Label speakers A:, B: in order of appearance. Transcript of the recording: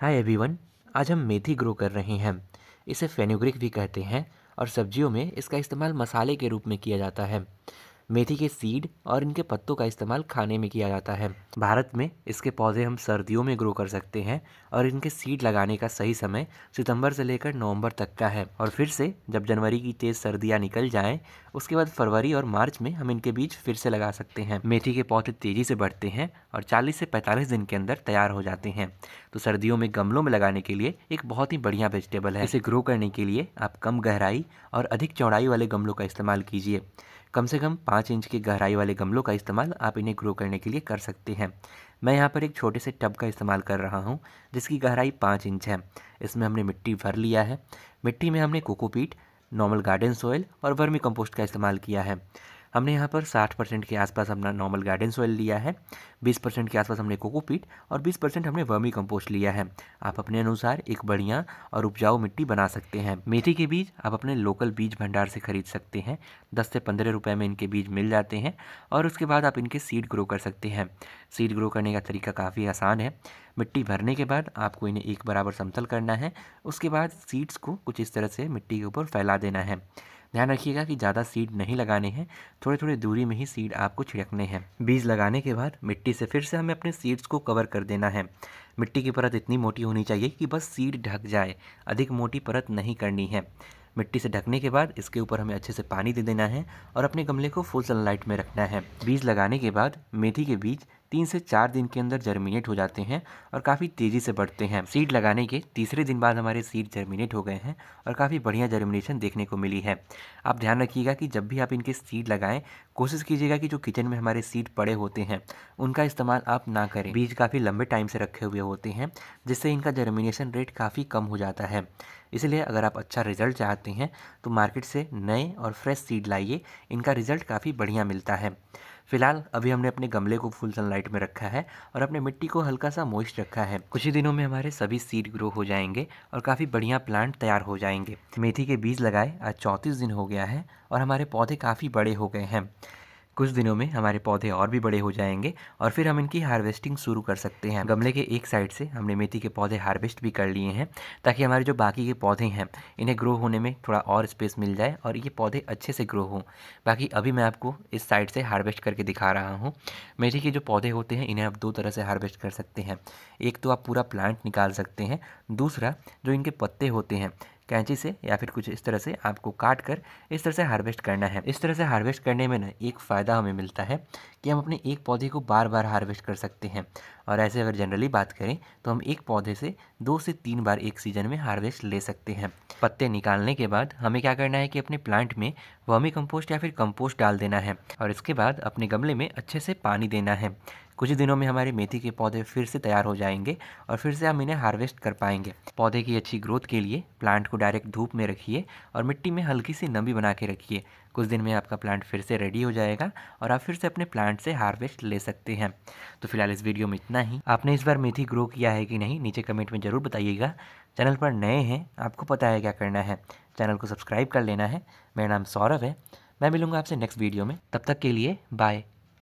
A: hi everyone आज हम मेथी grow कर रहे हैं इसे फेनोग्रिक भी कहते हैं और सब्जियों में इसका इस्तेमाल मसाले के रूप में किया जाता है मेथी के सीड और इनके पत्तों का इस्तेमाल खाने में किया जाता है भारत में इसके पौधे हम सर्दियों में ग्रो कर सकते हैं और इनके सीड लगाने का सही समय सितंबर से लेकर नवंबर तक का है और फिर से जब जनवरी की तेज़ सर्दियाँ निकल जाएँ उसके बाद फरवरी और मार्च में हम इनके बीज फिर से लगा सकते हैं मेथी के पौधे तेज़ी से बढ़ते हैं और चालीस से पैंतालीस दिन के अंदर तैयार हो जाते हैं तो सर्दियों में गमलों में लगाने के लिए एक बहुत ही बढ़िया वेजिटेबल है इसे ग्रो करने के लिए आप कम गहराई और अधिक चौड़ाई वाले गमलों का इस्तेमाल कीजिए कम से कम पाँच इंच की गहराई वाले गमलों का इस्तेमाल आप इन्हें ग्रो करने के लिए कर सकते हैं मैं यहाँ पर एक छोटे से टब का इस्तेमाल कर रहा हूँ जिसकी गहराई पाँच इंच है इसमें हमने मिट्टी भर लिया है मिट्टी में हमने कोकोपीट नॉर्मल गार्डन सोयल और वर्मी कंपोस्ट का इस्तेमाल किया है हमने यहाँ पर 60 परसेंट के आसपास अपना नॉर्मल गार्डन सॉइल लिया है 20 परसेंट के आसपास हमने कोकोपीट और 20 परसेंट हमने वर्मी कंपोस्ट लिया है आप अपने अनुसार एक बढ़िया और उपजाऊ मिट्टी बना सकते हैं मेथी के बीज आप अपने लोकल बीज भंडार से खरीद सकते हैं दस से पंद्रह रुपये में इनके बीज मिल जाते हैं और उसके बाद आप इनके सीड ग्रो कर सकते हैं सीड ग्रो करने का तरीका काफ़ी आसान है मिट्टी भरने के बाद आपको इन्हें एक बराबर समतल करना है उसके बाद सीड्स को कुछ इस तरह से मिट्टी के ऊपर फैला देना है ध्यान रखिएगा कि ज़्यादा सीड नहीं लगाने हैं थोड़े थोड़े दूरी में ही सीड आपको छिड़कने हैं बीज लगाने के बाद मिट्टी से फिर से हमें अपने सीड्स को कवर कर देना है मिट्टी की परत इतनी मोटी होनी चाहिए कि बस सीड ढक जाए अधिक मोटी परत नहीं करनी है मिट्टी से ढकने के बाद इसके ऊपर हमें अच्छे से पानी दे देना है और अपने गमले को फुल सनलाइट में रखना है बीज लगाने के बाद मेथी के बीज तीन से चार दिन के अंदर जर्मिनेट हो जाते हैं और काफ़ी तेज़ी से बढ़ते हैं सीड लगाने के तीसरे दिन बाद हमारे सीड जर्मिनेट हो गए हैं और काफ़ी बढ़िया जर्मिनेशन देखने को मिली है आप ध्यान रखिएगा कि जब भी आप इनके सीड लगाएं कोशिश कीजिएगा कि जो किचन में हमारे सीड पड़े होते हैं उनका इस्तेमाल आप ना करें बीज काफ़ी लंबे टाइम से रखे हुए होते हैं जिससे इनका जर्मिनेशन रेट काफ़ी कम हो जाता है इसलिए अगर आप अच्छा रिजल्ट चाहते हैं तो मार्केट से नए और फ्रेश सीड लाइए इनका रिज़ल्ट काफ़ी बढ़िया मिलता है फिलहाल अभी हमने अपने गमले को फुल सनलाइट में रखा है और अपने मिट्टी को हल्का सा मोइस्ट रखा है कुछ ही दिनों में हमारे सभी सीड ग्रो हो जाएंगे और काफ़ी बढ़िया प्लांट तैयार हो जाएंगे मेथी के बीज लगाए आज चौंतीस दिन हो गया है और हमारे पौधे काफ़ी बड़े हो गए हैं कुछ दिनों में हमारे पौधे और भी बड़े हो जाएंगे और फिर हम इनकी हार्वेस्टिंग शुरू कर सकते हैं गमले के एक साइड से हमने मेथी के पौधे हार्वेस्ट भी कर लिए हैं ताकि हमारे जो बाकी के पौधे हैं इन्हें ग्रो होने में थोड़ा और स्पेस मिल जाए और ये पौधे अच्छे से ग्रो हों बाकी अभी मैं आपको इस साइड से हार्वेस्ट करके दिखा रहा हूँ मेथी के जो पौधे होते हैं इन्हें आप दो तरह से हार्वेस्ट कर सकते हैं एक तो आप पूरा प्लांट निकाल सकते हैं दूसरा जो इनके पत्ते होते हैं कैंची से या फिर कुछ इस तरह से आपको काट कर इस तरह से हार्वेस्ट करना है इस तरह से हार्वेस्ट करने में ना एक फ़ायदा हमें मिलता है कि हम अपने एक पौधे को बार बार हार्वेस्ट कर सकते हैं और ऐसे अगर जनरली बात करें तो हम एक पौधे से दो से तीन बार एक सीज़न में हार्वेस्ट ले सकते हैं पत्ते निकालने के बाद हमें क्या करना है कि अपने प्लांट में वर्मी कंपोस्ट या फिर कंपोस्ट डाल देना है और इसके बाद अपने गमले में अच्छे से पानी देना है कुछ दिनों में हमारे मेथी के पौधे फिर से तैयार हो जाएंगे और फिर से हम इन्हें हार्वेस्ट कर पाएंगे पौधे की अच्छी ग्रोथ के लिए प्लांट को डायरेक्ट धूप में रखिए और मिट्टी में हल्की सी नमी बना के रखिए कुछ दिन में आपका प्लांट फिर से रेडी हो जाएगा और आप फिर से अपने प्लांट से हार्वेस्ट ले सकते हैं तो फिलहाल इस वीडियो में इतना ही आपने इस बार मेथी ग्रो किया है कि नहीं नीचे कमेंट में ज़रूर बताइएगा चैनल पर नए हैं आपको पता है क्या करना है चैनल को सब्सक्राइब कर लेना है मेरा नाम सौरभ है मैं मिलूँगा आपसे नेक्स्ट वीडियो में तब तक के लिए बाय